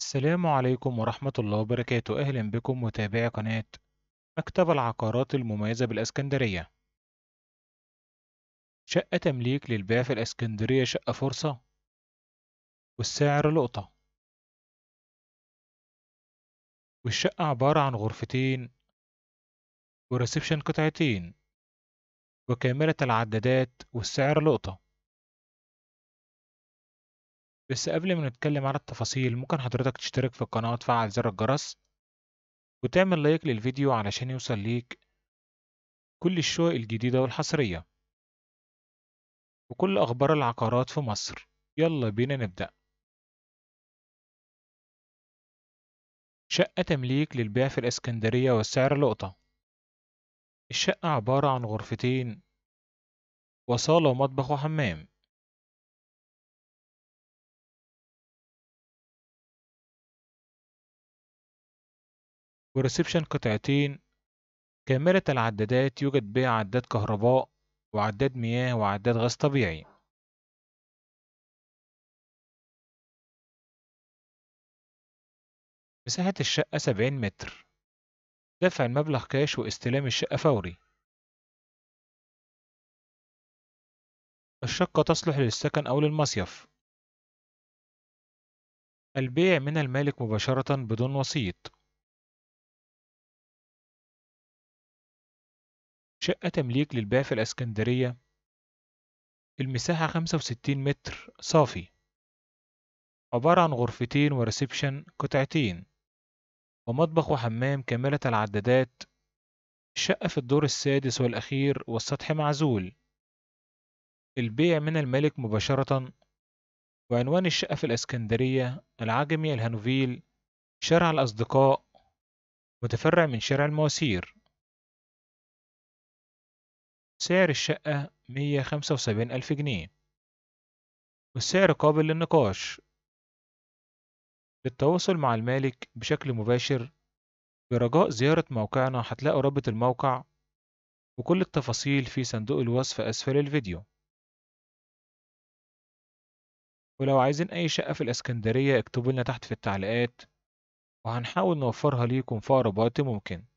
السلام عليكم ورحمة الله وبركاته أهلا بكم متابعي قناة مكتب العقارات المميزة بالإسكندرية شقة تمليك للبيع في الإسكندرية شقة فرصة والسعر لقطة والشقة عبارة عن غرفتين وريسبشن قطعتين وكاملة العدادات والسعر لقطة بس قبل ما نتكلم على التفاصيل ممكن حضرتك تشترك في القناة وتفعل زر الجرس وتعمل لايك للفيديو علشان يوصل ليك كل الشقق الجديدة والحصرية وكل أخبار العقارات في مصر يلا بينا نبدأ شقة تمليك للبيع في الإسكندرية والسعر لقطة الشقة عبارة عن غرفتين وصالة ومطبخ وحمام وريسبشن قطعتين كاميرا العدادات يوجد بها عداد كهرباء وعداد مياه وعداد غاز طبيعي مساحة الشقة 70 متر دفع المبلغ كاش واستلام الشقة فوري الشقة تصلح للسكن أو للمصيف البيع من المالك مباشرة بدون وسيط شقة تمليك للبيع في الإسكندرية المساحة خمسة وستين متر صافي عبارة عن غرفتين وريسبشن قطعتين ومطبخ وحمام كاملة العدادات الشقة في الدور السادس والأخير والسطح معزول البيع من الملك مباشرة وعنوان الشقة في الإسكندرية العجمي الهانوفيل شارع الأصدقاء متفرع من شارع المواسير سعر الشقة ألف جنيه والسعر قابل للنقاش للتواصل مع المالك بشكل مباشر برجاء زيارة موقعنا هتلاقوا رابط الموقع وكل التفاصيل في صندوق الوصف أسفل الفيديو ولو عايزين أي شقة في الإسكندرية اكتبوا لنا تحت في التعليقات وهنحاول نوفرها ليكم في أقرب وقت ممكن